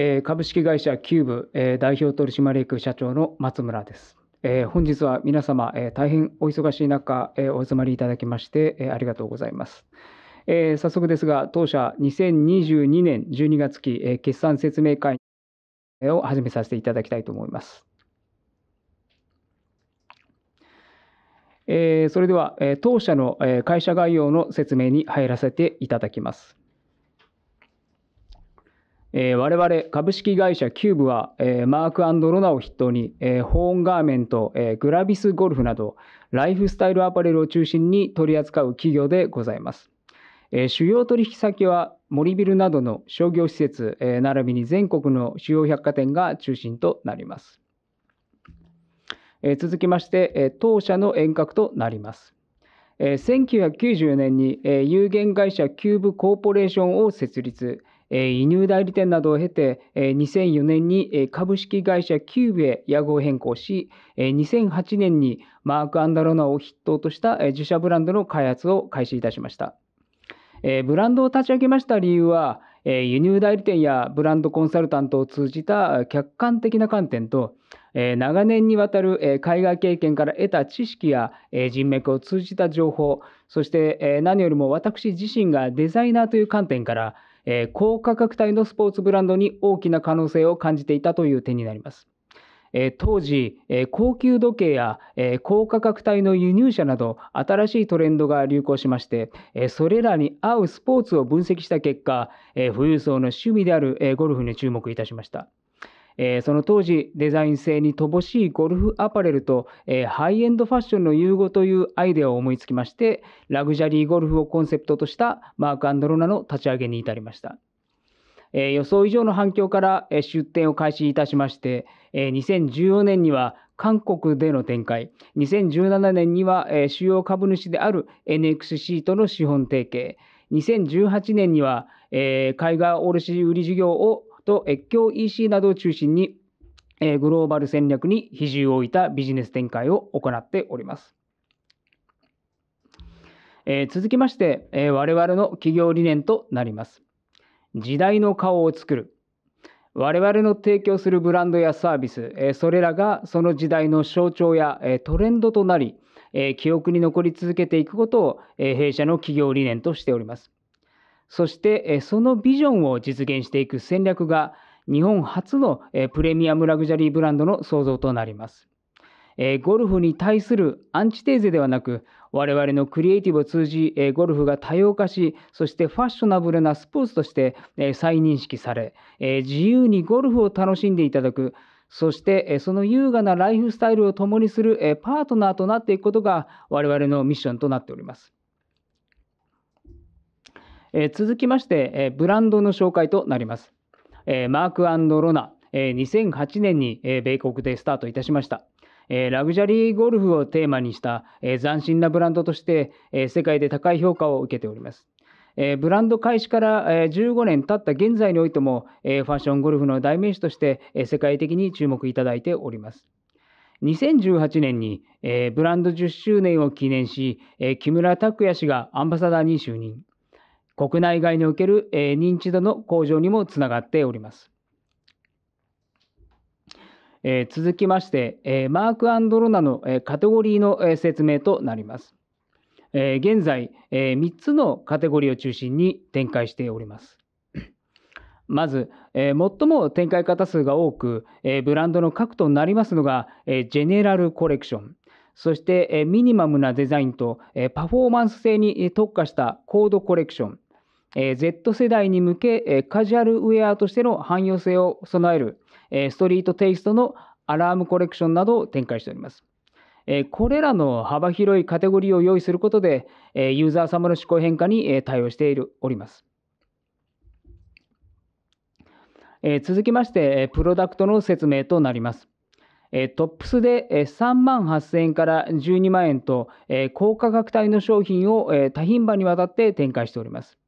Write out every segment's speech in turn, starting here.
えー、株式会社キューブ、えー、代表取締役社長の松村です。えー、本日は皆様、え大変お忙しい中、えお集まりいただきまして、えありがとうございます。え早速ですが、当社2022年12月期、え決算説明会を始めさせていただきたいと思います。えそれでは、え当社の、え会社概要の説明に入らせていただきます。えー、我々株式会社キューブは、えー、マークロナを筆頭に、えー、ホーンガーメント、えー、グラビスゴルフなどライフスタイルアパレルを中心に取り扱う企業でございます、えー、主要取引先は森ビルなどの商業施設、えー、並びに全国の主要百貨店が中心となります、えー、続きまして、えー、当社の遠隔となります1990年に有限会社キューブコーポレーションを設立輸入代理店などを経て、2004年に株式会社キューブへ屋号変更し、2008年にマーク・アンダロナを筆頭とした自社ブランドの開発を開始いたしました。ブランドを立ち上げました理由は、輸入代理店やブランドコンサルタントを通じた客観的な観点と、長年にわたる海外経験から得た知識や人脈を通じた情報そして何よりも私自身がデザイナーという観点からえー、高価格帯のスポーツブランドに大きな可能性を感じていたという点になります。えー、当時、えー、高級時計や、えー、高価格帯の輸入車など新しいトレンドが流行しまして、えそれらに合うスポーツを分析した結果、え富裕層の趣味である、えゴルフに注目いたしました。えー、その当時デザイン性に乏しいゴルフアパレルと、えー、ハイエンドファッションの融合というアイデアを思いつきましてラグジャリーゴルフをコンセプトとしたマークロナの立ち上げに至りました。えー、予想以上の反響から、え出展を開始いたしまして、えー、2014年には韓国での展開2017年には、え主要株主である NXC との資本提携2018年には、えー、海外卸売事業をと越境 EC などを中心に、えー、グローバル戦略に比重を置いたビジネス展開を行っております。えー、続きまして、えー、我々の企業理念となります。時代の顔を作る。我々の提供するブランドやサービス、えー、それらがその時代の象徴や、えー、トレンドとなり、えー、記憶に残り続けていくことを、えー、弊社の企業理念としております。そしてそのビジョンを実現していく戦略が日本初のプレミアムラグジュアリーブランドの創造となります。ゴルフに対するアンチテーゼではなく我々のクリエイティブを通じゴルフが多様化しそしてファッショナブルなスポーツとして再認識され自由にゴルフを楽しんでいただくそしてその優雅なライフスタイルを共にするパートナーとなっていくことが我々のミッションとなっております。え続きまして、えブランドの紹介となります、えマークロナ、え2008年に、え米国でスタートいたしました、えラグジュアリーゴルフをテーマにした、え斬新なブランドとして、え世界で高い評価を受けておりますブランド開始から、15年経った現在においても、ファッションゴルフの代名詞として、世界的に注目いただいております。2018年に、ブランド10周年を記念し、木村拓哉氏がアンバサダーに就任。国内外における認知度の向上にもつながっております。続きまして、マークロナのカテゴリーの説明となります。現在、3つのカテゴリーを中心に展開しております。まず、最も展開型数が多く、ブランドの核となりますのが、ジェネラルコレクション。そしてミニマムなデザインとパフォーマンス性に特化したコードコレクション、えー、Z 世代に向け、えー、カジュアルウェアとしての汎用性を備える、えー、ストリートテイストのアラームコレクションなどを展開しております。えこれらの幅広いカテゴリーを用意することで、えユーザー様の思考変化に、え対応しているおります。え続きまして、プロダクトの説明となります。トップスで3万8000円から12万円と高価格帯の商品を多品番にわたって展開しております。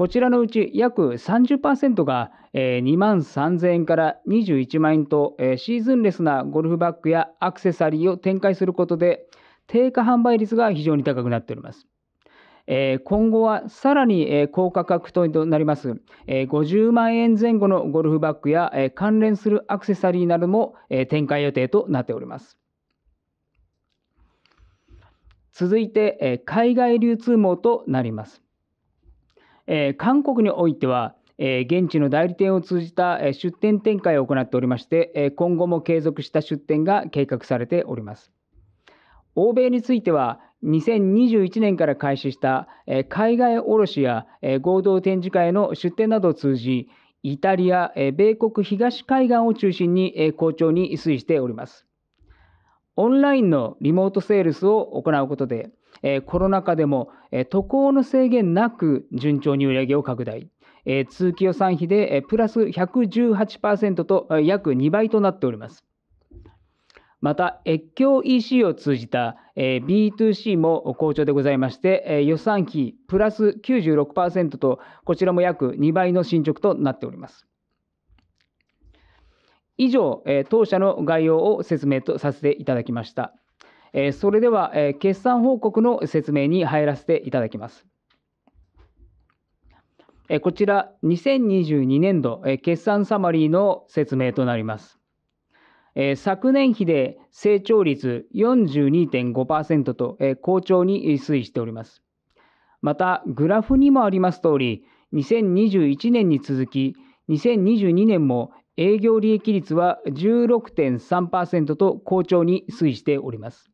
こちらのうち約30%が、え2万3000円から21万円と、えシーズンレスなゴルフバッグやアクセサリーを展開することで定価販売率が非常に高くなっております。え今後はさらに、え高価格となります、え50万円前後のゴルフバッグや、え関連するアクセサリーなども、え展開予定となっております。続いて、え海外流通網となります。えー、韓国においては、えー、現地の代理店を通じた、え出店展開を行っておりまして、え今後も継続した出店が計画されております。欧米については2021年から開始した海外卸や合同展示会の出店などを通じイタリア米国東海岸を中心に好調に推移しておりますオンラインのリモートセールスを行うことでえー、コロナ禍でも、えー、渡航の制限なく順調に売上を拡大、えー、通期予算比で、えー、プラス118%と約2倍となっておりますまた越境 EC を通じた、えー、B2C も好調でございまして、えー、予算比プラス96%とこちらも約2倍の進捗となっております以上、えー、当社の概要を説明とさせていただきました。えそれでは、え決算報告の説明に入らせていただきます。えこちら、2022年度、え決算サマリーの説明となります。え昨年比で成長率42.5%と、え好調に推移しております。また、グラフにもあります通り、2021年に続き、2022年も営業利益率は16.3%と好調に推移しております。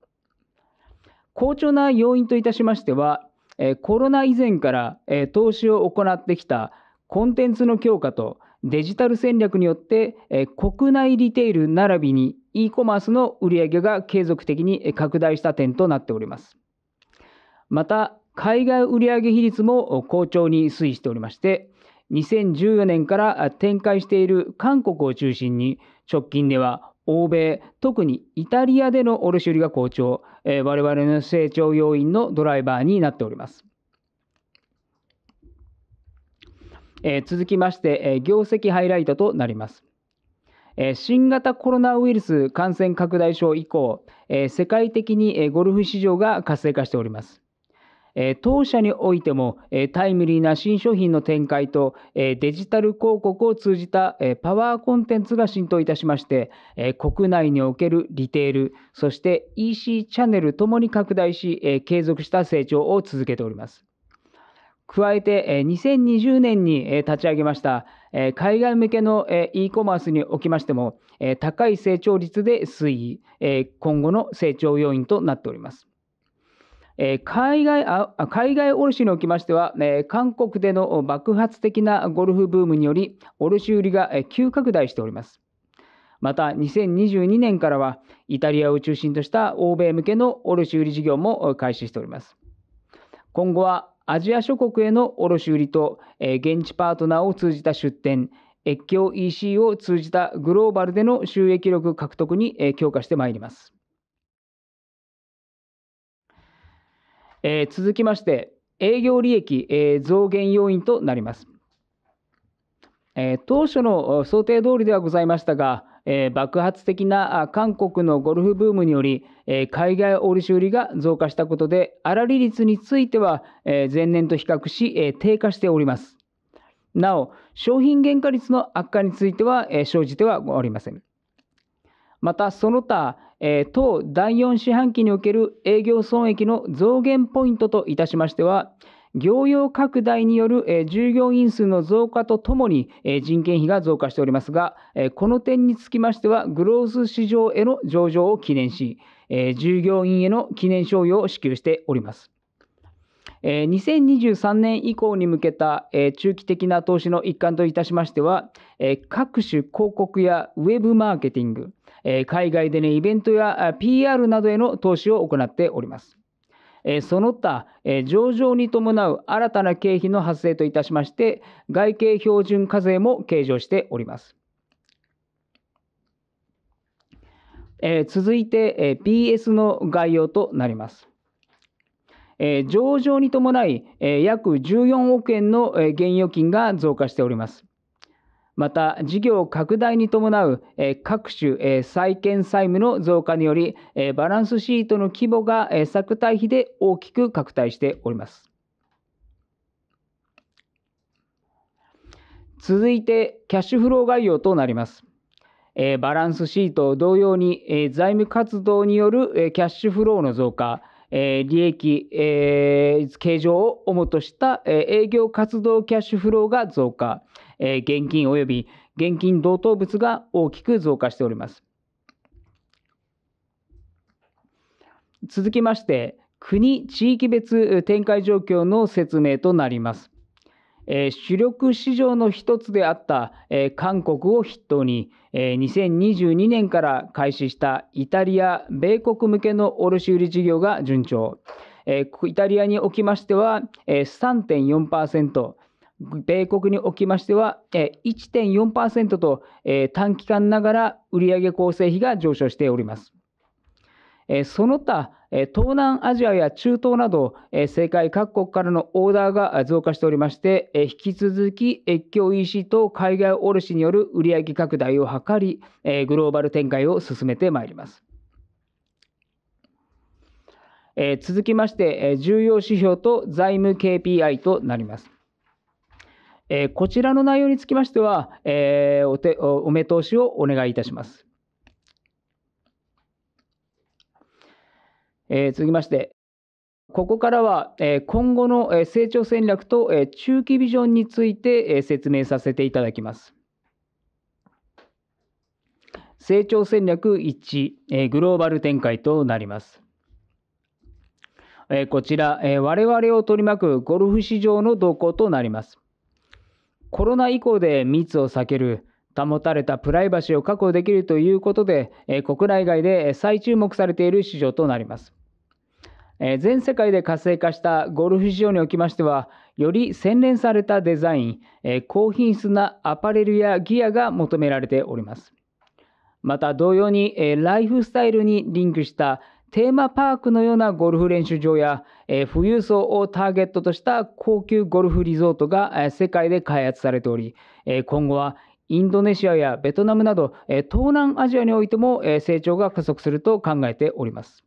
好調な要因といたしましては、えコロナ以前から、え投資を行ってきたコンテンツの強化とデジタル戦略によって、え国内リテール並びに e コマースの売上が継続的に拡大した点となっております。また、海外売上比率も好調に推移しておりまして、2014年から展開している韓国を中心に直近では欧米、特にイタリアでの卸売が好調、えー、我々の成長要因のドライバーになっております。えー、続きまして、えー、業績ハイライトとなります。えー、新型コロナウイルス感染拡大症以降、えー、世界的にゴルフ市場が活性化しております。当社においてもタイムリーな新商品の展開とデジタル広告を通じたパワーコンテンツが浸透いたしまして国内におけるリテールそして EC チャンネルともに拡大し継続した成長を続けております。加えて2020年に立ち上げました海外向けの e コマースにおきましても高い成長率で推移今後の成長要因となっておりますえ海外あ海外卸におきましては、え韓国での爆発的なゴルフブームにより卸売りが急拡大しておりますまた2022年からはイタリアを中心とした欧米向けの卸売事業も開始しております今後はアジア諸国への卸売と現地パートナーを通じた出店越境 EC を通じたグローバルでの収益力獲得に強化してまいりますえー、続きまして営業利益、えー、増減要因となります、えー、当初の想定通りではございましたが、え爆発的な韓国のゴルフブームにより、え海外卸売が増加したことで粗利率については、え前年と比較し、え低下しておりますなお商品原価率の悪化については、え生じてはおりませんまたその他、えー、当第4四半期における営業損益の増減ポイントといたしましては業用拡大による、えー、従業員数の増加とともに、えー、人件費が増加しておりますが、えこの点につきましてはグロース市場への上場を記念し、え従業員への記念賞与を支給しております。えー、2023年以降に向けた、えー、中期的な投資の一環といたしましては、えー、各種広告やウェブマーケティング、え海外でのイベントや PR などへの投資を行っております。えその他、え上場に伴う新たな経費の発生といたしまして、外形標準課税も計上しております。え続いて、え BS の概要となります。え上場に伴い、え約14億円の現預金が増加しております。また、事業拡大に伴う、え各種、え債券債務の増加により、えバランスシートの規模が、えー、削対比で大きく拡大しております。続いて、キャッシュフロー概要となります。えバランスシート同様に、え財務活動による、えキャッシュフローの増加、え利益、えー、形状を主とした、えー、営業活動キャッシュフローが増加、えー、現金及び現金同等物が大きく増加しております。続きまして、国・地域別展開状況の説明となります。えー、主力市場の一つであった、えー、韓国を筆頭に、えー、2022年から開始したイタリア、米国向けの卸売事業が順調。えー、イタリアにおきましては、えー、3.4%、米国におきましては、ー、1.4%と、短期間ながら売上構成比が上昇しております。その他、東南アジアや中東など、世界各国からのオーダーが増加しておりまして、引き続き越境 EC と海外卸による売上拡大を図り、グローバル展開を進めてまいります。続きまして、重要指標と財務 KPI となります。こちらの内容につきましては、お目通しをお願いいたします。えー、続きまして、ここからはえ今後の成長戦略とえ中期ビジョンについてえ説明させていただきます。成長戦略1、えグローバル展開となります。えこちら、え我々を取り巻くゴルフ市場の動向となります。コロナ以降で密を避ける、保たれたプライバシーを確保できるということで、え国内外で再注目されている市場となります。え全世界で活性化したゴルフ市場におきましては、より洗練されたデザイン、え高品質なアパレルやギアが求められております。また同様に、えライフスタイルにリンクしたテーマパークのようなゴルフ練習場や、え富裕層をターゲットとした高級ゴルフリゾートが、え世界で開発されており、え今後はインドネシアやベトナムなど、え東南アジアにおいても、え成長が加速すると考えております。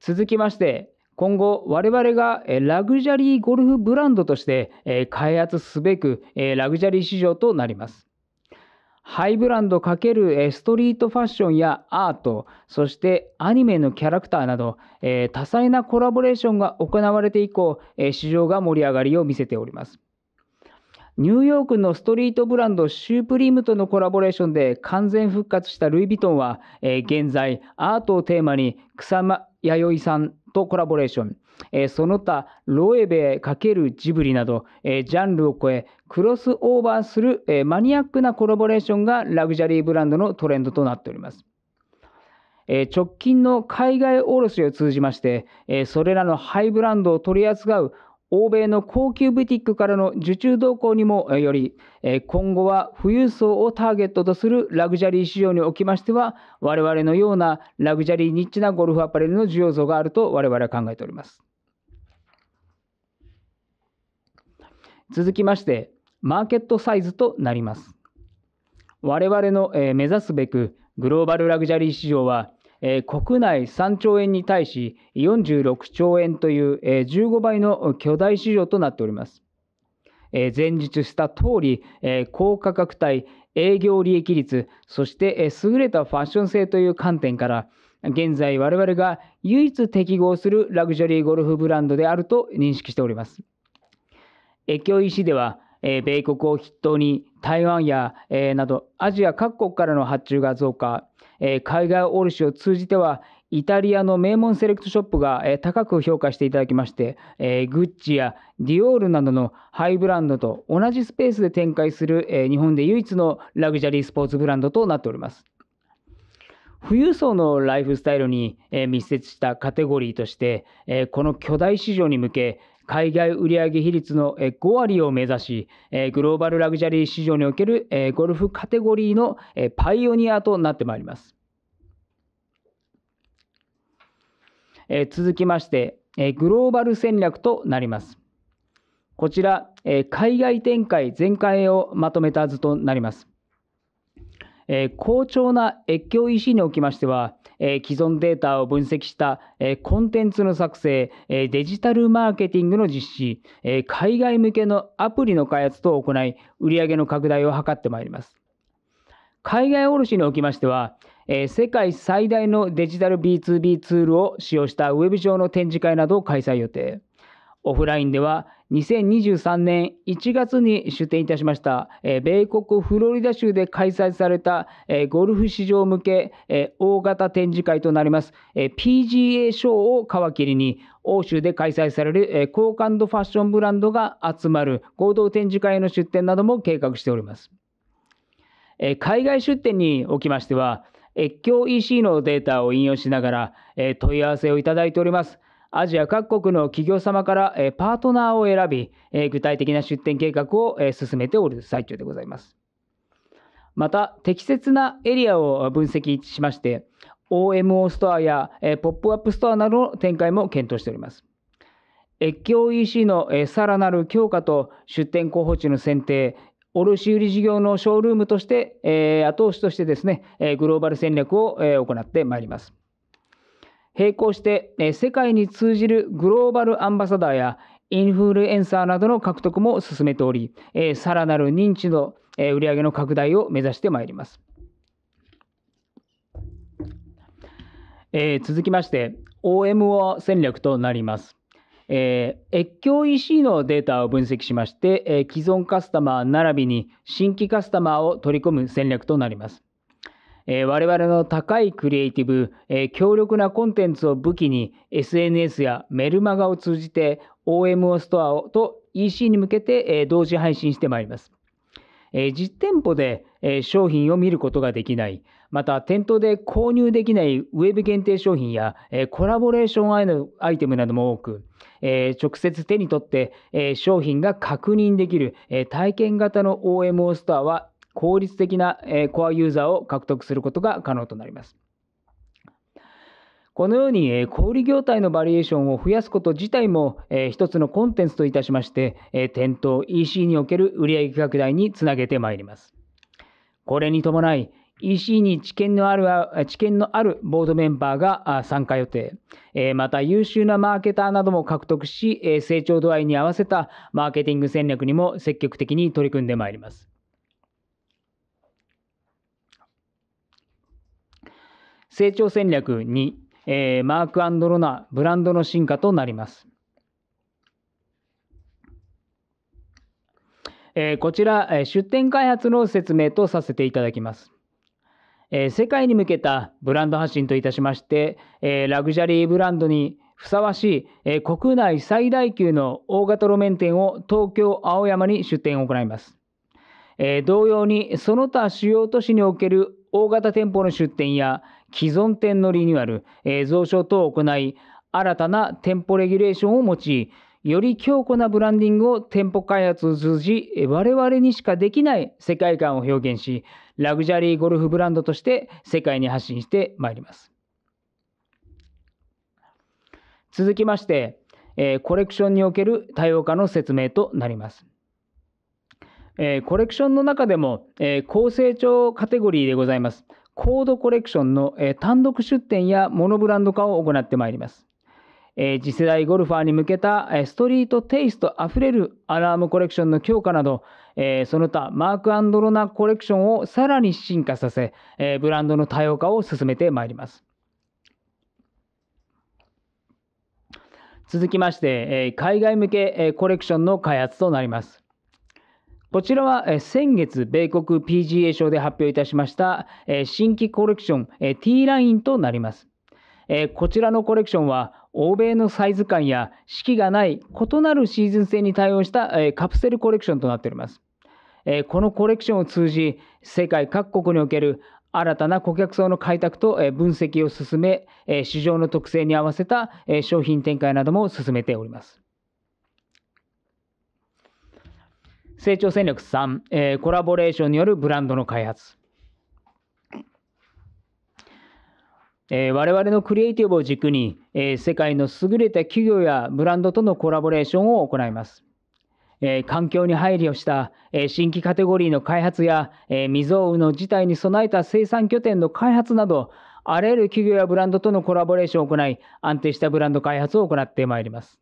続きまして、今後我々がラグジュアリーゴルフブランドとして開発すべくラグジュアリー市場となります。ハイブランド×ストリートファッションやアート、そしてアニメのキャラクターなど、多彩なコラボレーションが行われて以降、市場が盛り上がりを見せております。ニューヨークのストリートブランドシュープリームとのコラボレーションで完全復活したルイ・ヴィトンは、えー、現在アートをテーマに草間弥生さんとコラボレーション、えー、その他ロエベ×ジブリなど、えー、ジャンルを超えクロスオーバーする、えマニアックなコラボレーションがラグジュアリーブランドのトレンドとなっております。え直近の海外卸を通じまして、えそれらのハイブランドを取り扱う欧米の高級ブティックからの受注動向にもより今後は富裕層をターゲットとするラグジュアリー市場におきましては我々のようなラグジュアリーニッチなゴルフアパレルの需要増があると我々は考えております続きましてマーケットサイズとなります我々の目指すべくグローバルラグジュアリー市場はえ国内3兆円に対し46兆円という、え15倍の巨大市場となっております。え前述した通り、え高価格帯、営業利益率、そして、え優れたファッション性という観点から、現在我々が唯一適合するラグジュアリーゴルフブランドであると認識しております。ECOEC では、え米国を筆頭に台湾や、えなどアジア各国からの発注が増加、え海外卸を通じてはイタリアの名門セレクトショップが高く評価していただきまして、えグッチやディオールなどのハイブランドと同じスペースで展開する、え日本で唯一のラグジュアリースポーツブランドとなっております。富裕層のライフスタイルに密接したカテゴリーとして、この巨大市場に向け、海外売上比率の5割を目指し、グローバルラグジュアリー市場におけるゴルフカテゴリーのパイオニアとなってまいります。続きまして、グローバル戦略となります。こちら、海外展開全開をまとめた図となります。え好調な越境 EC におきましては、え既存データを分析した、えコンテンツの作成、えデジタルマーケティングの実施、え海外向けのアプリの開発等を行い、売上の拡大を図ってまいります。海外卸におきましては、え世界最大のデジタル B2B ツールを使用したウェブ上の展示会などを開催予定。オフラインでは2023年1月に出展いたしました、え米国フロリダ州で開催された、えゴルフ市場向け、え大型展示会となります、え PGA ショーを皮切りに欧州で開催される、え高感度ファッションブランドが集まる合同展示会の出展なども計画しております、え海外出展におきましては越境 EC のデータを引用しながら、え問い合わせをいただいておりますアジア各国の企業様からパートナーを選び、具体的な出店計画を進めておる最中でございます。また、適切なエリアを分析しまして、OMO ストアやポップアップストアなどの展開も検討しております。越境 EC のさらなる強化と出店候補地の選定、卸売事業のショールームとして、後押しとしてですね、グローバル戦略を行ってまいります。並行して、え世界に通じるグローバルアンバサダーやインフルエンサーなどの獲得も進めており、えさらなる認知の、え売上の拡大を目指してまいります。えー、続きまして OMO 戦略となります。えー、越境 EC のデータを分析しまして、えー、既存カスタマー並びに新規カスタマーを取り込む戦略となります。え我々の高いクリエイティブ、え強力なコンテンツを武器に SNS やメルマガを通じて OMO ストアをと EC に向けて、え同時配信してまいります。え実店舗で、え商品を見ることができない、また店頭で購入できないウェブ限定商品や、えコラボレーションアイテムなども多く、え直接手に取って、え商品が確認できる、え体験型の OMO ストアは効率的な、えコアユーザーを獲得することが可能となります。このように小売業態のバリエーションを増やすこと自体も一つのコンテンツといたしまして店頭 EC における売上拡大につなげてまいります。これに伴い EC に知見のある知見のあるボードメンバーが参加予定また優秀なマーケターなども獲得し成長度合いに合わせたマーケティング戦略にも積極的に取り組んでまいります。成長戦略2、えー、マークロナブランドの進化となります。えー、こちら、え出店開発の説明とさせていただきます。え世界に向けたブランド発信といたしまして、えラグジュアリーブランドにふさわしい、え国内最大級の大型路面店を東京・青山に出店を行います。え同様にその他主要都市における大型店舗の出店や、既存店のリニューアル、えー、増床等を行い、新たな店舗レギュレーションを用い、より強固なブランディングを店舗開発を通じ、我々にしかできない世界観を表現し、ラグジュアリーゴルフブランドとして世界に発信してまいります。続きまして、えー、コレクションにおける多様化の説明となります。えー、コレクションの中でも、えー、高成長カテゴリーでございます。コードコレクションの、え単独出展やモノブランド化を行ってまいります。え次世代ゴルファーに向けた、えストリートテイストあふれるアラームコレクションの強化など、えその他マークロナコレクションをさらに進化させ、えブランドの多様化を進めてまいります。続きまして、海外向けコレクションの開発となります。こちらは先月、米国 PGA 賞で発表いたしました新規コレクション T ラインとなります。こちらのコレクションは欧米のサイズ感や四季がない異なるシーズン性に対応したカプセルコレクションとなっております。このコレクションを通じ世界各国における新たな顧客層の開拓と分析を進め市場の特性に合わせた商品展開なども進めております。成長戦略3、えー、コラボレーションによるブランドの開発。えー、我々のクリエイティブを軸に、えー、世界の優れた企業やブランドとのコラボレーションを行います。えー、環境に配慮した、え新規カテゴリーの開発や、え未曾有の事態に備えた生産拠点の開発など、あらゆる企業やブランドとのコラボレーションを行い、安定したブランド開発を行ってまいります。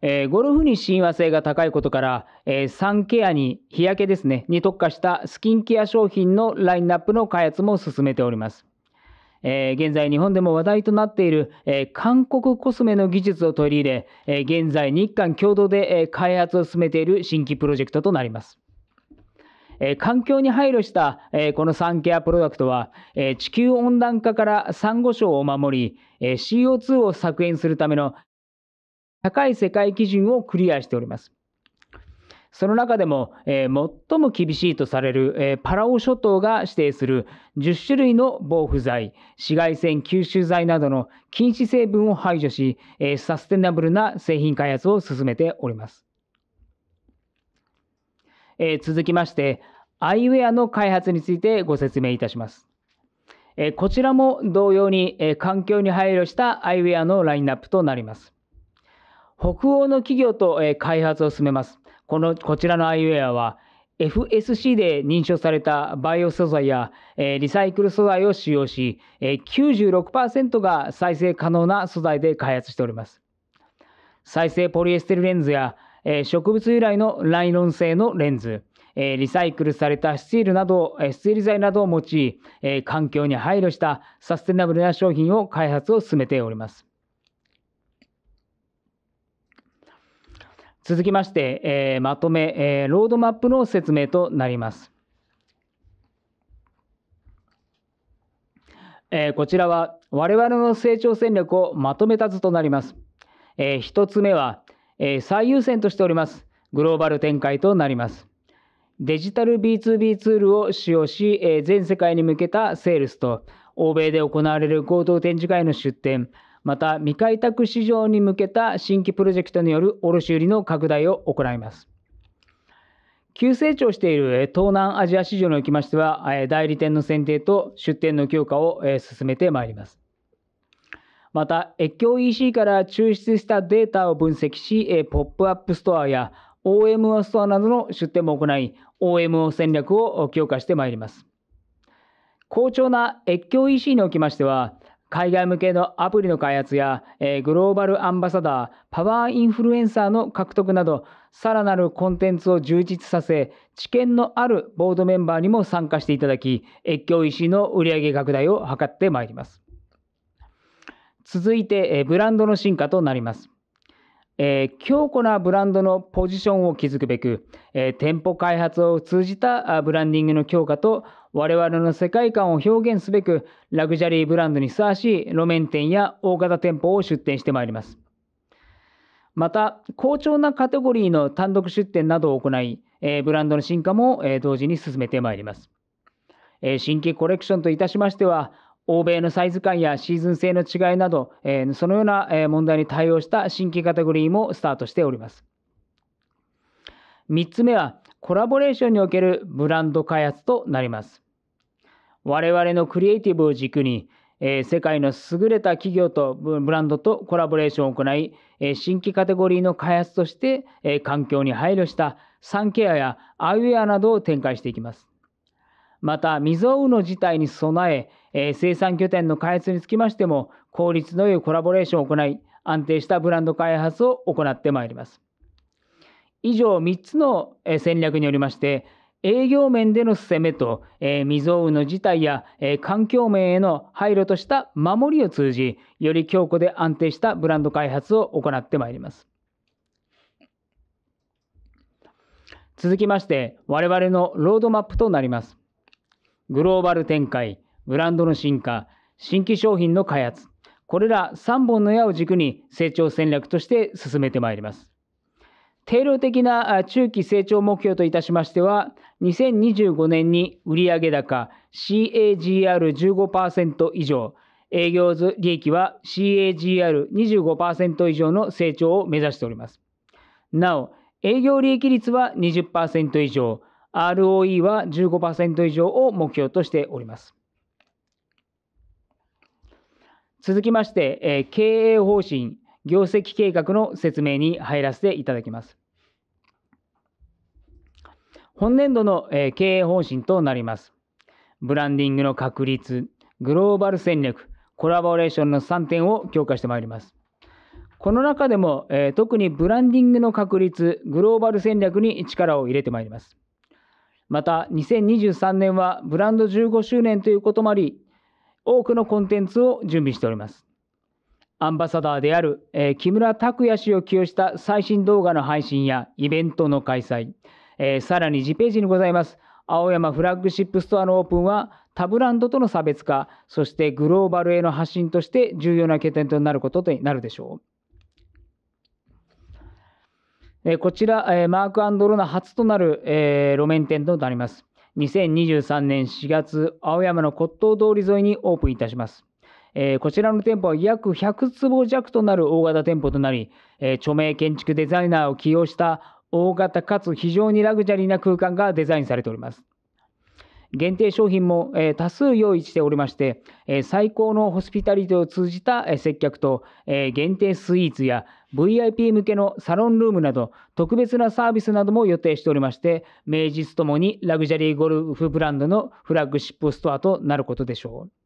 えー、ゴルフに親和性が高いことから、えー、サンケアに日焼けですねに特化したスキンケア商品のラインナップの開発も進めております、えー、現在日本でも話題となっている、え韓国コスメの技術を取り入れ、え現在日韓共同で、え開発を進めている新規プロジェクトとなりますえ環境に配慮した、えこのサンケアプロダクトは、え地球温暖化からサンゴ礁を守り、え CO2 を削減するための高い世界基準をクリアしております。その中でも、えー、最も厳しいとされる、えー、パラオ諸島が指定する10種類の防腐剤、紫外線吸収剤などの禁止成分を排除し、えー、サステナブルな製品開発を進めております。え続きまして、アイウェアの開発についてご説明いたします。こちらも同様に、環境に配慮したアイウェアのラインナップとなります。北欧の企業と開発を進めます。この、こちらのアイウェアは、FSC で認証されたバイオ素材やリサイクル素材を使用し、96%が再生可能な素材で開発しております。再生ポリエステルレンズや植物由来のライロン製のレンズ、リサイクルされたスチールなど、スチール材などを用い、環境に配慮したサステナブルな商品を開発を進めております。続きまして、えー、まとめ、えー、ロードマップの説明となります。えー、こちらは我々の成長戦略をまとめた図となります。え1つ目は、え最優先としておりますグローバル展開となります。デジタル B2B ツールを使用し、え全世界に向けたセールスと欧米で行われる合同展示会の出展、また未開拓市場に向けた新規プロジェクトによる卸売の拡大を行います。急成長している東南アジア市場におきましては、代理店の選定と出店の強化を進めてまいります。また、越境 EC から抽出したデータを分析し、ポップアップストアや OMO ストアなどの出店も行い、OMO 戦略を強化してまいります。好調な越境 EC におきましては、海外向けのアプリの開発や、えー、グローバルアンバサダー、パワーインフルエンサーの獲得など、さらなるコンテンツを充実させ、知見のあるボードメンバーにも参加していただき、越境医師の売上拡大を図ってまいります。続いて、えー、ブランドの進化となります。えー、強固なブランドのポジションを築くべく、えー、店舗開発を通じたブランディングの強化と我々の世界観を表現すべく、ラグジュアリーブランドにふさわしい路面店や大型店舗を出店してまいります。また、好調なカテゴリーの単独出店などを行い、えブランドの進化も、え同時に進めてまいります。え新規コレクションといたしましては、欧米のサイズ感やシーズン性の違いなど、えそのような問題に対応した新規カテゴリーもスタートしております。3つ目は、コラボレーションにおけるブランド開発となります。我々のクリエイティブを軸に、えー、世界の優れた企業とブランドとコラボレーションを行い、えー、新規カテゴリーの開発として、えー、環境に配慮したサンケアやアイウェアなどを展開していきます。また、未曾有の事態に備ええー、生産拠点の開発につきましても、効率の良いコラボレーションを行い、安定したブランド開発を行ってまいります。以上3つの戦略によりまして、営業面での攻めと、えー、未曾有の事態や、えー、環境面への配慮とした守りを通じ、より強固で安定したブランド開発を行ってまいります。続きまして、我々のロードマップとなります。グローバル展開、ブランドの進化、新規商品の開発、これら3本の矢を軸に成長戦略として進めてまいります。定量的な中期成長目標といたしましては、2025年に売上高 CAGR15% 以上、営業利益は CAGR25% 以上の成長を目指しております。なお、営業利益率は20%以上、ROE は15%以上を目標としております。続きまして、経営方針、業績計画の説明に入らせていただきます。本年度の経営方針となります。ブランディングの確立、グローバル戦略、コラボレーションの3点を強化してまいります。この中でも、え特にブランディングの確立、グローバル戦略に力を入れてまいります。また、2023年はブランド15周年ということもあり、多くのコンテンツを準備しております。アンバサダーである、えー、木村拓哉氏を起用した最新動画の配信やイベントの開催、えー、さらに次ページにございます、青山フラッグシップストアのオープンは、他ブランドとの差別化、そしてグローバルへの発信として重要な拠点となることとなるでしょう。えこちら、えマークロナ初となる、え路面店となります。2023年4月、青山の骨董通り沿いにオープンいたします。えー、こちらの店舗は約100坪弱となる大型店舗となり、えー、著名建築デザイナーを起用した大型かつ非常にラグジュアリーな空間がデザインされております。限定商品も、えー、多数用意しておりまして、えー、最高のホスピタリティを通じた、えー、接客と、え限定スイーツや VIP 向けのサロンルームなど特別なサービスなども予定しておりまして名実ともにラグジュアリーゴルフブランドのフラッグシップストアとなることでしょう。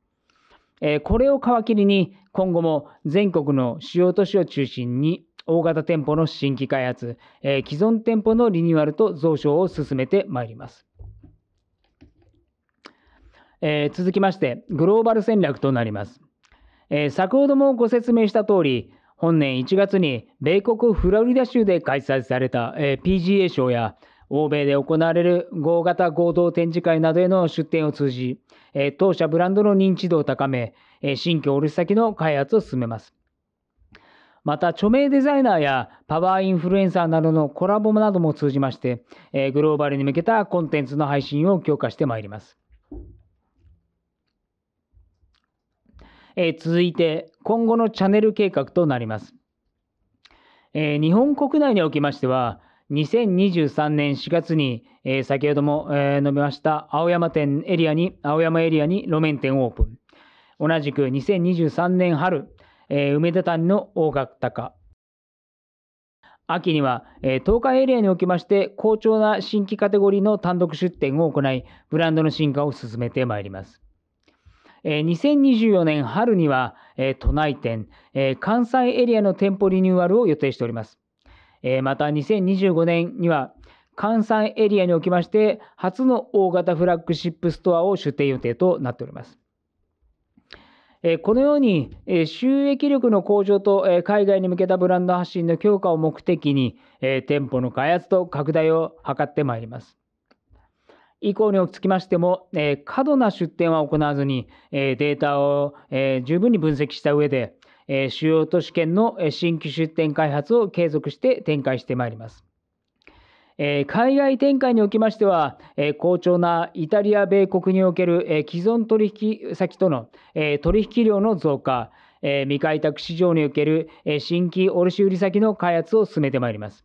えこれを皮切りに今後も全国の主要都市を中心に大型店舗の新規開発、え既存店舗のリニューアルと増床を進めてまいります。え続きまして、グローバル戦略となります。え先ほどもご説明した通り、本年1月に米国フロリダ州で開催された、え PGA 賞や、欧米で行われる合型合同展示会などへの出展を通じ、当社ブランドの認知度を高め、新規卸先の開発を進めます。また、著名デザイナーやパワーインフルエンサーなどのコラボなども通じまして、グローバルに向けたコンテンツの配信を強化してまいります。続いて、今後のチャンネル計画となります。日本国内におきましては、2023年4月に、えー、先ほども、えー、述べました青山店エリアに、青山エリアに路面店オープン。同じく2023年春、えー、梅田谷の大型高秋には、えー、東海エリアにおきまして好調な新規カテゴリーの単独出店を行い、ブランドの進化を進めてまいります。えー、2024年春には、えー、都内店、えー、関西エリアの店舗リニューアルを予定しております。えまた2025年には関西エリアにおきまして初の大型フラッグシップストアを出店予定となっております。このように収益力の向上と海外に向けたブランド発信の強化を目的に店舗の開発と拡大を図ってまいります。以降につきましても過度な出店は行わずにデータを十分に分析した上でえ主要都市圏の新規出店開発を継続して展開してまいります。え海外展開におきましては、え好調なイタリア、米国における、え既存取引先との、え取引量の増加、え未開拓市場における、え新規卸売先の開発を進めてまいります。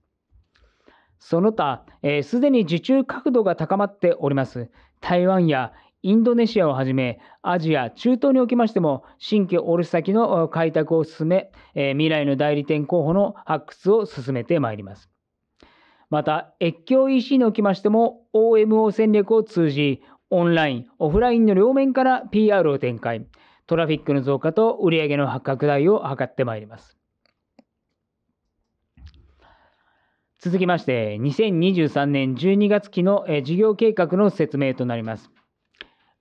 その他、す、えー、で、に受注角度が高まっております台湾や、インドネシアをはじめアジア中東におきましても新規オルル先の開拓を進め未来の代理店候補の発掘を進めてまいりますまた越境 EC におきましても OMO 戦略を通じオンラインオフラインの両面から PR を展開トラフィックの増加と売上の拡大を図ってまいります続きまして2023年12月期の事業計画の説明となります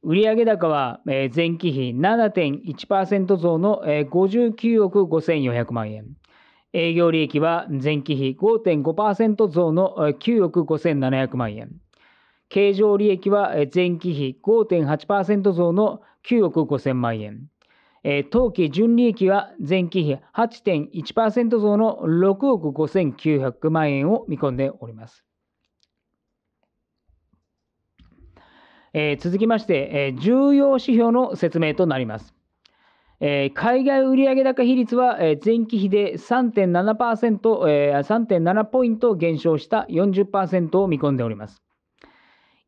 売上高は前期比7.1%増の59億5400万円。営業利益は前期比5.5%増の9億5700万円。経常利益は前期比5.8%増の9億5000万円。当期純利益は前期比8.1%増の6億5900万円を見込んでおります。えー、続きまして、えー、重要指標の説明となります。えー、海外売上高比率は、えー、前期比で3.7%、えー、ポイント減少した40%を見込んでおります。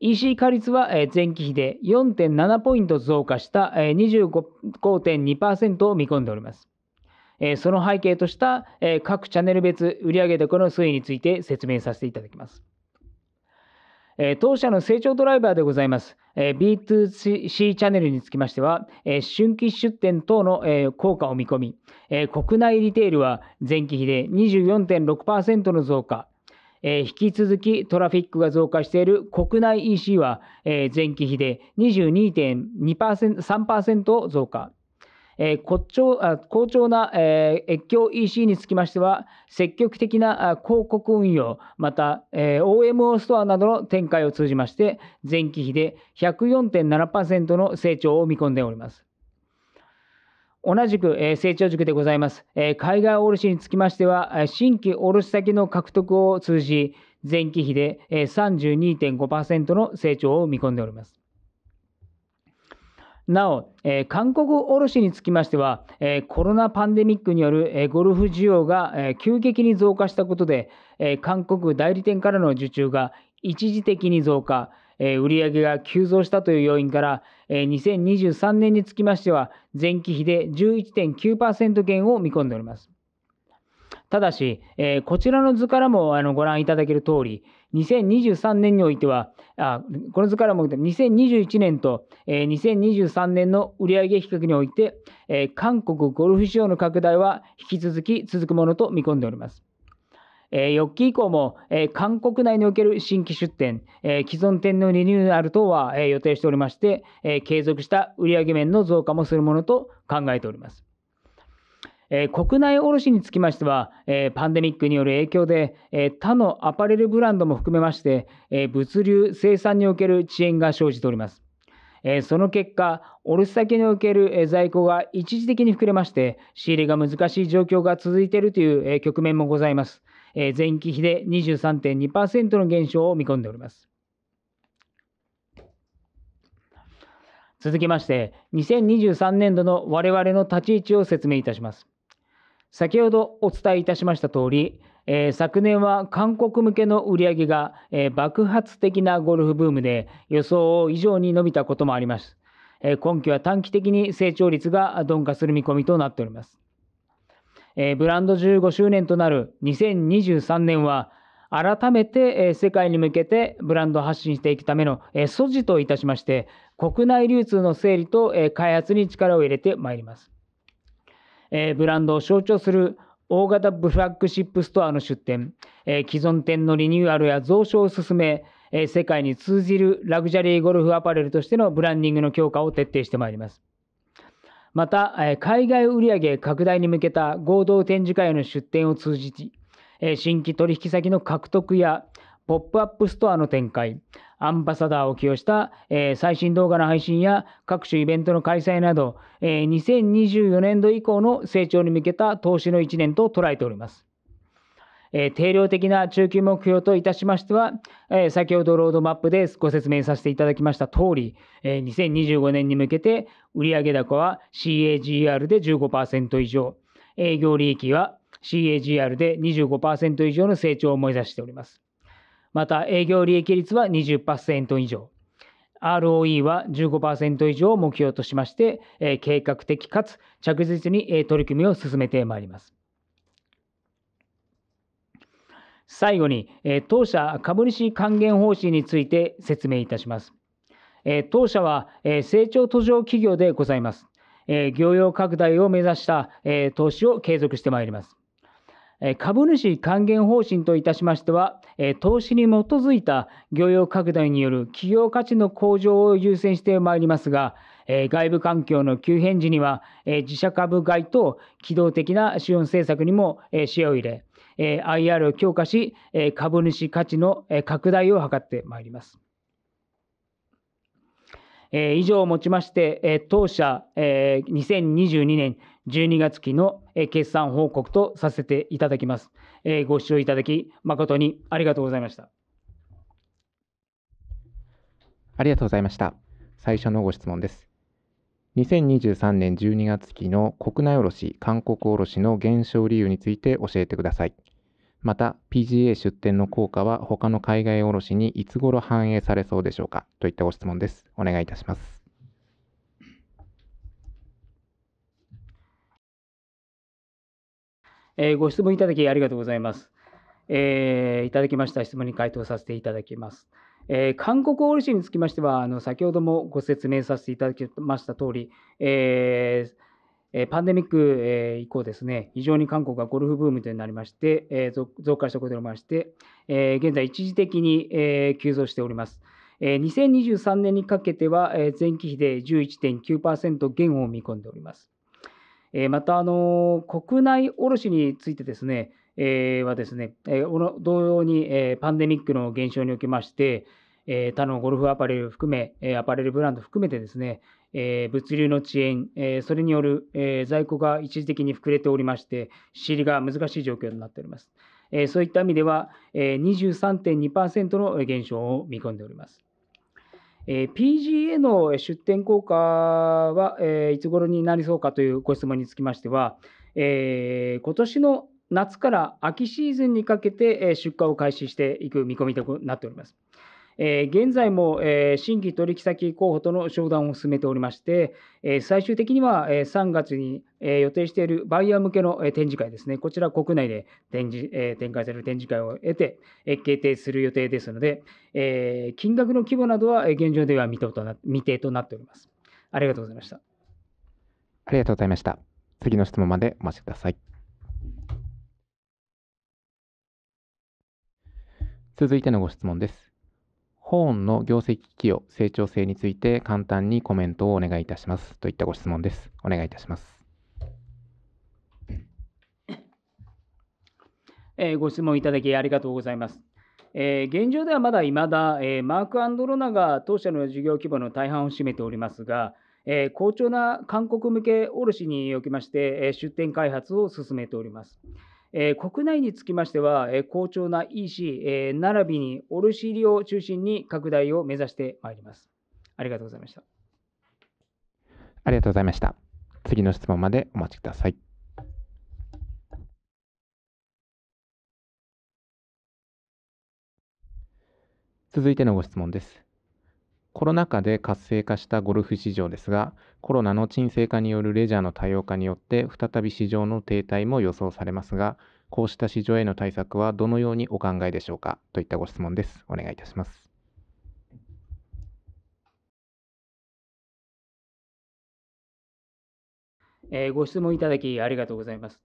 EC 化率は、えー、前期比で4.7ポイント増加した、えー、25.2%を見込んでおります。えー、その背景とした、えー、各チャンネル別売上高の推移について説明させていただきます。え当社の成長ドライバーでございます、え B2C チャンネルにつきましては、え春季出店等の、え効果を見込み、え国内リテールは前期比で24.6%の増加、え引き続きトラフィックが増加している国内 EC は、え前期比で22.3%増加。え好あ好調な、え越境 EC につきましては、積極的な広告運用、また、えー、OMO ストアなどの展開を通じまして、前期比で104.7%の成長を見込んでおります。同じく、え成長塾でございます、え海外卸につきましては、新規卸先の獲得を通じ、前期比で32.5%の成長を見込んでおります。なお、え韓国卸につきましては、えコロナパンデミックによる、えゴルフ需要が、え急激に増加したことで、え韓国代理店からの受注が一時的に増加、え売上が急増したという要因から、え2023年につきましては、前期比で11.9%減を見込んでおります。ただし、えこちらの図からもあのご覧いただけるとおり、2023年においては、あこの図からも2021年と、えー、2023年の売上比較において、えー、韓国ゴルフ市場の拡大は引き続き続くものと見込んでおります。えー、4期以降も、えー、韓国内における新規出店、えー、既存店のリニューアル等は、えー、予定しておりまして、えー、継続した売上面の増加もするものと考えております。え国内卸につきましては、えパンデミックによる影響で、え他のアパレルブランドも含めまして、え物流生産における遅延が生じております。えその結果、卸先における在庫が一時的に膨れまして、仕入れが難しい状況が続いているという局面もございます。え前期比で23.2%の減少を見込んでおります。続きまして、2023年度の我々の立ち位置を説明いたします。先ほどお伝えいたしました通り、えー、昨年は韓国向けの売り上げが、えー、爆発的なゴルフブームで予想以上に伸びたこともあります。えー、今期は短期的に成長率が鈍化する見込みとなっております。えブランド15周年となる2023年は、改めて世界に向けてブランド発信していくための素地といたしまして、国内流通の整理と開発に力を入れてまいります。えー、ブランドを象徴する大型ブラックシップストアの出店、えー、既存店のリニューアルや増床を進め、えー、世界に通じるラグジュアリーゴルフアパレルとしてのブランディングの強化を徹底してまいります。また、えー、海外売上拡大に向けた合同展示会の出展を通じて、えー、新規取引先の獲得やポップアップストアの展開、アンバサダーを起用した、えー、最新動画の配信や各種イベントの開催など、えー、2024年度以降の成長に向けた投資の1年と捉えております。えー、定量的な中級目標といたしましては、えー、先ほどロードマップでご説明させていただきました通り、えー、2025年に向けて売上高は CAGR で15%以上、営業利益は CAGR で25%以上の成長を目指しております。また営業利益率は20%以上 ROE は15%以上を目標としまして、え計画的かつ着実に、え取り組みを進めてまいります。最後に、え当社株主還元方針について説明いたします。え当社は、え成長途上企業でございます。え業用拡大を目指した、え投資を継続してまいります。株主還元方針といたしましては、え投資に基づいた業用拡大による企業価値の向上を優先してまいりますが、え外部環境の急変時には、え自社株買いと機動的な資本政策にも、え視野を入れ、え IR を強化し、え株主価値の、え拡大を図ってまいります。え以上をもちまして、え当社、え2022年12月期の決算報告とさせていただきます。ご視聴いただき、誠にありがとうございました。ありがとうございました。最初のご質問です。2023年12月期の国内卸、韓国卸の減少理由について教えてください。また、PGA 出店の効果は他の海外卸にいつ頃反映されそうでしょうかといったご質問です。お願いいたします。えー、ご質問いただきありがとうございます。えー、いただきました質問に回答させていただきます。えー、韓国オールシーにつきましてはあの、先ほどもご説明させていただきました通り、えー、パンデミック、え以降ですね、非常に韓国がゴルフブームとなりまして、え増加したことでなりまして、え現在一時的に、え急増しております。え2023年にかけては、え前期比で11.9%減を見込んでおります。えまた、あの国内卸についてですね、えはですね、え同様に、えパンデミックの減少におきまして、え他のゴルフアパレル含め、えアパレルブランド含めてですね、え物流の遅延、えそれによる、え在庫が一時的に膨れておりまして、仕入れが難しい状況になっております。えそういった意味では、えー、23.2%の減少を見込んでおります。えー、PGA の出店効果は、えー、いつ頃になりそうかというご質問につきましては、えー、今年の夏から秋シーズンにかけて出荷を開始していく見込みとなっております。え現在も、え新規取引先候補との商談を進めておりまして、え最終的には、え3月に、え予定しているバイヤー向けの、え展示会ですね、こちら国内で展示、え展開される展示会を得て、え決定する予定ですので、え金額の規模などは、え現状では未定と未定となっております。ありがとうございました。ありがとうございました。次の質問までお待ちください。続いてのご質問です。ホーンの業績寄与、成長性について簡単にコメントをお願いいたしますといったご質問です。お願いいたします。えー、ご質問いただきありがとうございます。えー、現状ではまだいまだ、えー、マークアンドロナが当社の事業規模の大半を占めておりますが、え好調な韓国向け卸におきまして、え出店開発を進めております。えー、国内につきましては、えー、好調な EC、えー、並びに卸売を中心に拡大を目指してまいります。ありがとうございました。ありがとうございました。次の質問までお待ちください。続いてのご質問です。コロナ禍で活性化したゴルフ市場ですが、コロナの沈静化によるレジャーの多様化によって再び市場の停滞も予想されますが、こうした市場への対策はどのようにお考えでしょうかといったご質問です。お願いいたします。えー、ご質問いただきありがとうございます。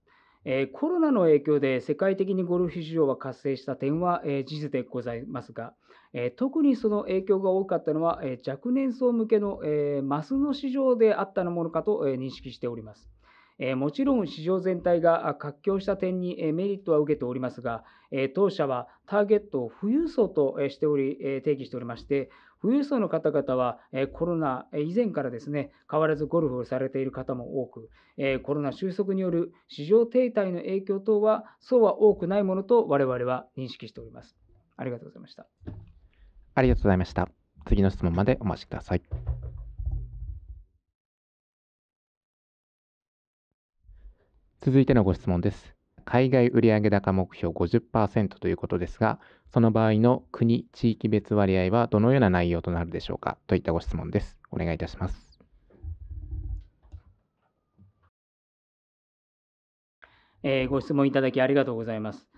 えー、コロナの影響で世界的にゴルフ市場は活性した点は、えー、事実でございますが、え特にその影響が多かったのは、え若年層向けの、えマスの市場であったのものかと、え認識しております。えもちろん市場全体が活況した点に、えメリットは受けておりますが、え当社はターゲットを富裕層と、えしており、え定義しておりまして富裕層の方々は、えコロナ以前からですね変わらずゴルフをされている方も多く、えコロナ収束による市場停滞の影響等はそうは多くないものと我々は認識しております。ありがとうございました。ありがとうございました。次の質問までお待ちください。続いてのご質問です。海外売上高目標50%ということですが、その場合の国・地域別割合はどのような内容となるでしょうかといったご質問です。お願いいたします。えー、ご質問いただきありがとうございます。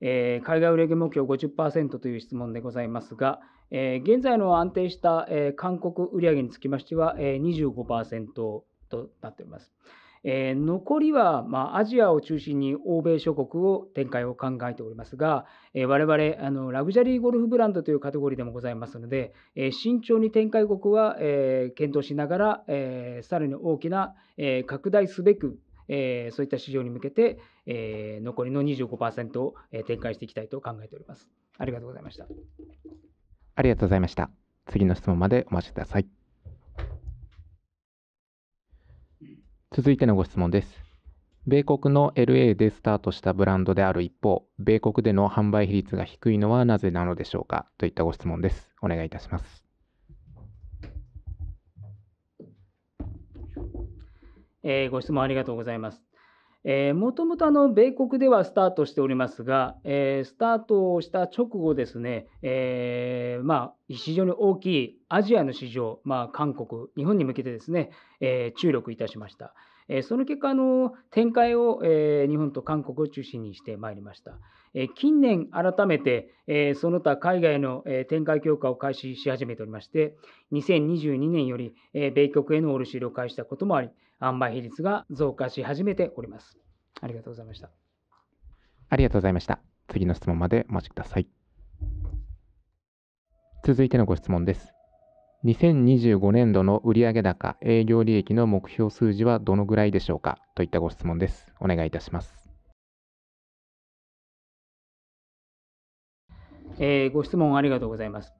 えー、海外売上目標50%という質問でございますが、えー、現在の安定した、えー、韓国売上につきましては、えー、25%となっております。えー、残りは、まあ、アジアを中心に欧米諸国を展開を考えておりますが、えー、我々あのラグジュアリーゴルフブランドというカテゴリーでもございますので、えー、慎重に展開国は、えー、検討しながら、えー、さらに大きな、えー、拡大すべくえー、そういった市場に向けて、えー、残りの25%を展開していきたいと考えております。ありがとうございました。ありがとうございました。次の質問までお待ちください。続いてのご質問です。米国の LA でスタートしたブランドである一方、米国での販売比率が低いのはなぜなのでしょうかといったご質問です。お願いいたします。えー、ご質問ありがとうございます。もともと米国ではスタートしておりますが、えー、スタートをした直後ですね、えー、まあ、非常に大きいアジアの市場、まあ、韓国、日本に向けてですね、え注力いたしました。その結果の、展開を、日本と韓国を中心にしてまいりました。近年、改めて、その他海外の、展開強化を開始し始めておりまして、2022年より、米国への卸売を開始したこともあり、販売比率が増加し始めております。ありがとうございました。ありがとうございました。次の質問までお待ちください。続いてのご質問です。2025年度の売上高、営業利益の目標数字はどのぐらいでしょうかといったご質問です。お願いいたします。えー、ご質問ありがとうございます。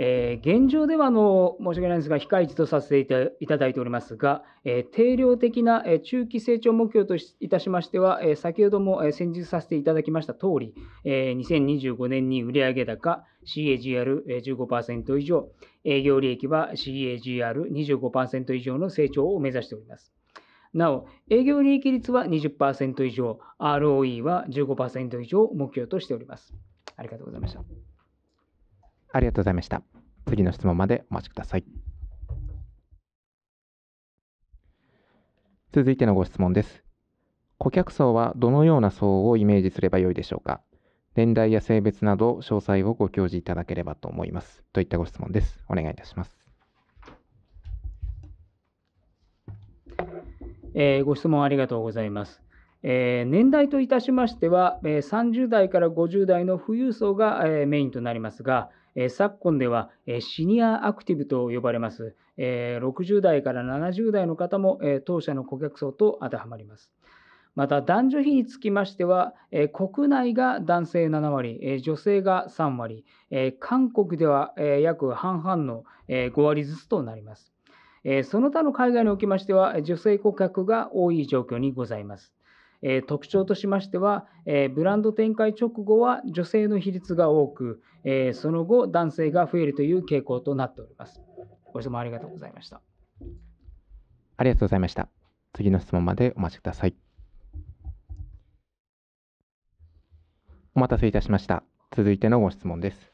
えー、現状ではあの申し訳ないんですが、非開示とさせていただいておりますが、えー、定量的な、え中期成長目標といたしましては、えー、先ほども、え先日させていただきました通り、えー、2025年に売上高 CAGR15% 以上、営業利益は CAGR25% 以上の成長を目指しております。なお、営業利益率は20%以上、ROE は15%以上を目標としております。ありがとうございました。ありがとうございました。次の質問までお待ちください。続いてのご質問です。顧客層はどのような層をイメージすればよいでしょうか年代や性別など詳細をご教示いただければと思います。といったご質問です。お願いいたします。えー、ご質問ありがとうございます。えー、年代といたしましては、えー、30代から50代の富裕層が、えメインとなりますが、昨今では、シニアアクティブと呼ばれます、え60代から70代の方も、当社の顧客層と当てはまります。また男女比につきましては、国内が男性7割、女性が3割、韓国では、約半々の、え5割ずつとなります。その他の海外におきましては、女性顧客が多い状況にございます。えー、特徴としましては、えー、ブランド展開直後は女性の比率が多く、えー、その後男性が増えるという傾向となっております。ご質問ありがとうございました。ありがとうございました。次の質問までお待ちください。お待たせいたしました。続いてのご質問です。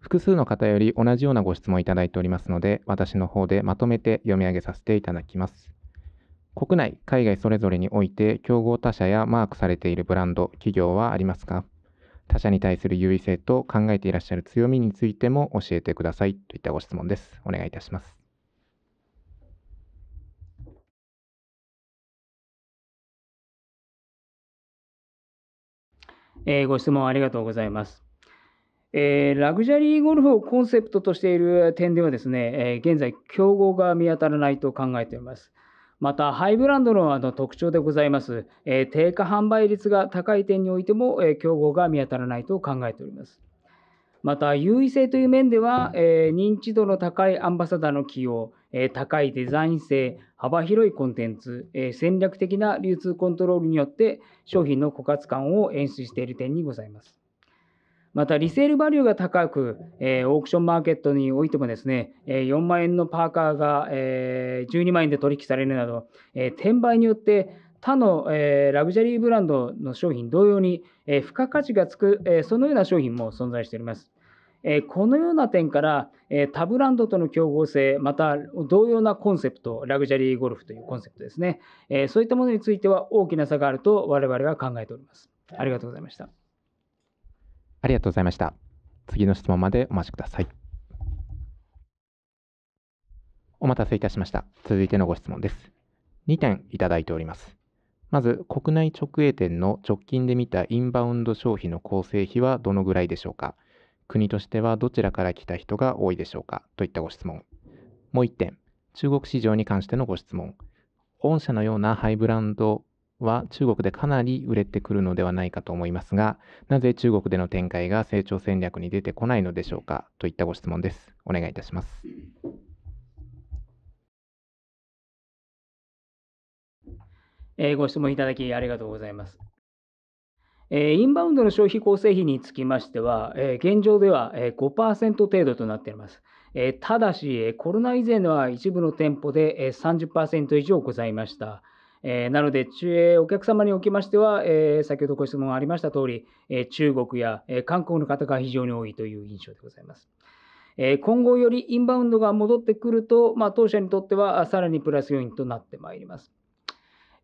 複数の方より同じようなご質問をいただいておりますので、私の方でまとめて読み上げさせていただきます。国内、海外それぞれにおいて競合他社やマークされているブランド、企業はありますか他社に対する優位性と考えていらっしゃる強みについても教えてくださいといったご質問です。お願いいたします。えー、ご質問ありがとうございます。えー、ラグジュアリーゴルフをコンセプトとしている点ではですね、えー、現在競合が見当たらないと考えています。またハイブランドのあの特徴でございます、えー、定価販売率が高い点においても、えー、競合が見当たらないと考えております。また優位性という面では、えー、認知度の高いアンバサダーの起用、えー、高いデザイン性幅広いコンテンツ、えー、戦略的な流通コントロールによって商品の枯渇感を演出している点にございます。またリセールバリューが高く、えー、オークションマーケットにおいてもですね、え4万円のパーカーが、え12万円で取引されるなど、え転売によって他の、えラグジュアリーブランドの商品同様に、え付加価値がつく、えそのような商品も存在しております。えこのような点から、え他ブランドとの競合性、また同様なコンセプト、ラグジュアリーゴルフというコンセプトですね、えそういったものについては大きな差があると我々は考えております。ありがとうございました。ありがとうございました。次の質問までお待ちください。お待たせいたしました。続いてのご質問です。2点いただいております。まず、国内直営店の直近で見たインバウンド消費の構成比はどのぐらいでしょうか国としてはどちらから来た人が多いでしょうかといったご質問。もう1点、中国市場に関してのご質問。御社のようなハイブランドは中国でかなり売れてくるのではないかと思いますが、なぜ中国での展開が成長戦略に出てこないのでしょうかといったご質問です。お願いいたします。えー、ご質問いただきありがとうございます。えー、インバウンドの消費構成比につきましては、えー、現状ではえー、5%程度となっています。えー、ただし、コロナ以前は一部の店舗でえー、30%以上ございました。えー、なので、えー、お客様におきましては、えー、先ほどご質問ありました通り、え中国や、え韓国の方が非常に多いという印象でございます。え今後よりインバウンドが戻ってくると、まあ、当社にとってはさらにプラス要因となってまいります。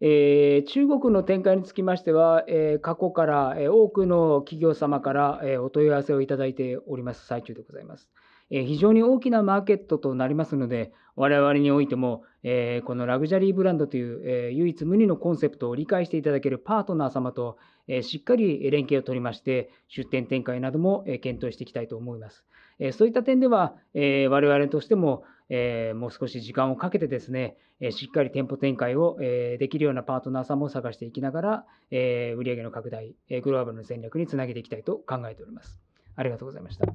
えー、中国の展開につきましては、えー、過去から、えー、多くの企業様から、えお問い合わせをいただいております最中でございます。え非常に大きなマーケットとなりますので、我々においても、えこのラグジュアリーブランドという、え唯一無二のコンセプトを理解していただけるパートナー様と、えしっかり連携を取りまして、出店展開なども、え検討していきたいと思います。えそういった点では、え我々としても、えー、もう少し時間をかけてですね、えしっかり店舗展開を、えできるようなパートナーさんも探していきながら、え売上の拡大、えグローバルの戦略につなげていきたいと考えております。ありがとうございました。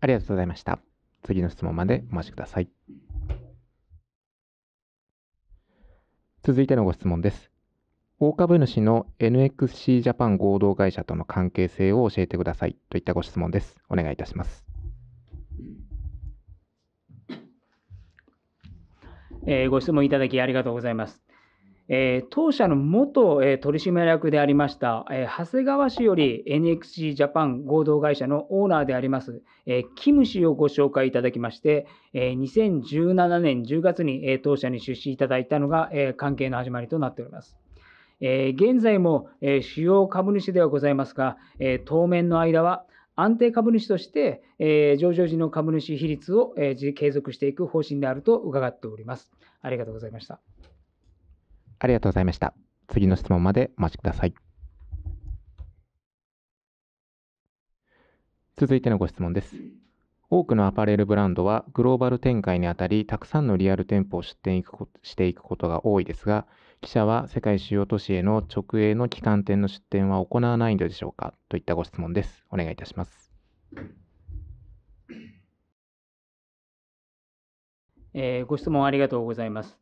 ありがとうございました。次の質問までお待ちください。続いてのご質問です。大株主の NXC ジャパン合同会社との関係性を教えてくださいといったご質問です。お願いいたします。えー、ご質問いただきありがとうございます。えー、当社の元、えー、取締役でありました、えー、長谷川氏より NXC ジャパン合同会社のオーナーであります、えキム氏をご紹介いただきまして、え2017年10月に、え当社に出資いただいたのが、え関係の始まりとなっております。え現在も、え主要株主ではございますが、え当面の間は、安定株主として、えー、上場時の株主比率を、えー、継続していく方針であると伺っております。ありがとうございました。ありがとうございました。次の質問までお待ちください。続いてのご質問です。多くのアパレルブランドはグローバル展開にあたり、たくさんのリアル店舗を出店していくことが多いですが、記者は世界主要都市への直営の旗艦店の出店は行わないのでしょうかといったご質問です。お願いいたします。えー、ご質問ありがとうございます。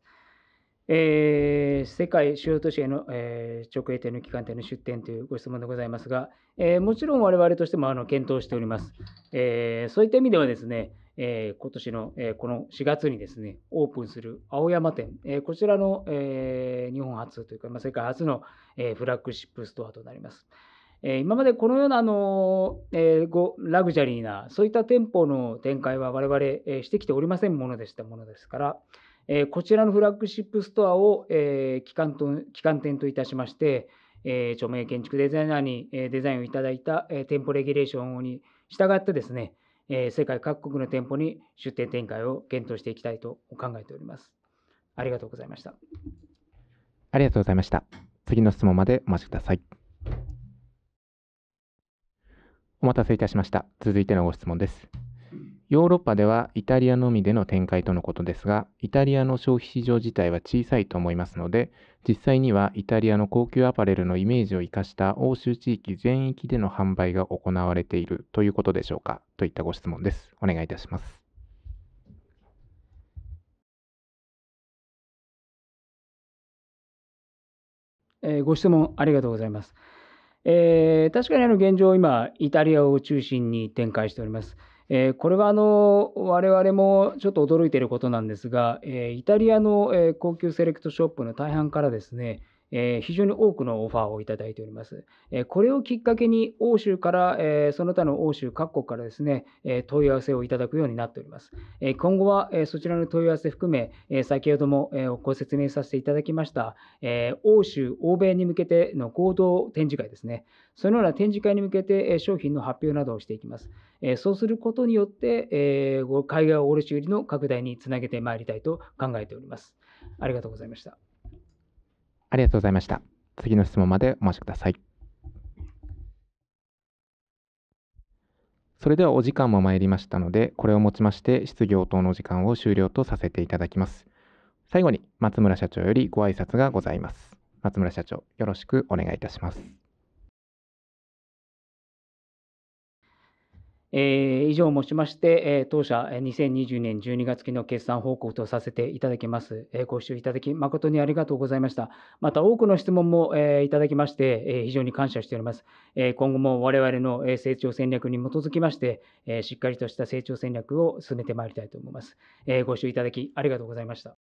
えー、世界主要都市への、えー、直営店の機関店の出店というご質問でございますが、えー、もちろん我々としてもあの検討しております、えそういった意味ではですね、えー、今年の、えー、この4月にですね、オープンする青山店、えー、こちらの、えー、日本初というか、まあ、世界初の、えー、フラッグシップストアとなります。えー、今までこのような、あのえー、ごラグジュアリーな、そういった店舗の展開は我々、えー、してきておりませんものでしたものですから、えー、こちらのフラッグシップストアを、えー、機関と機関店といたしまして、えー、著名建築デザイナーに、えー、デザインをいただいた、えー、店舗レギュレーションに従ってですね、え世界各国の店舗に出店展開を検討していきたいと考えております。ありがとうございました。ありがとうございました。次の質問までお待ちください。お待たせいたしました。続いてのご質問です。ヨーロッパではイタリアのみでの展開とのことですが、イタリアの消費市場自体は小さいと思いますので、実際にはイタリアの高級アパレルのイメージを生かした欧州地域全域での販売が行われているということでしょうかといったご質問です。お願いいたします。えご質問ありがとうございます。えー、確かにあの現状、今、イタリアを中心に展開しております。えー、これはあの我々もちょっと驚いていることなんですが、えー、イタリアの、え高級セレクトショップの大半からですね、えー、非常に多くのオファーをいただいております。えー、これをきっかけに欧州から、えー、その他の欧州各国からですね、え問い合わせをいただくようになっております。え今後は、えそちらの問い合わせ含め、え先ほども、えご説明させていただきました、え欧州、欧米に向けての合同展示会ですね、そのような展示会に向けて、え商品の発表などをしていきます。えそうすることによって、え海外卸売の拡大につなげてまいりたいと考えております。ありがとうございました。ありがとうございました。次の質問までお待ちください。それではお時間も参りましたので、これをもちまして質疑応答の時間を終了とさせていただきます。最後に松村社長よりご挨拶がございます。松村社長、よろしくお願いいたします。えー、以上もしまして、えー、当社2020年12月期の決算報告とさせていただきます。えー、ご視聴いただき誠にありがとうございました。また多くの質問も、えー、いただきまして、えー、非常に感謝しております。えー、今後も我々の成長戦略に基づきまして、えー、しっかりとした成長戦略を進めてまいりたいと思います。えー、ご視聴いただきありがとうございました。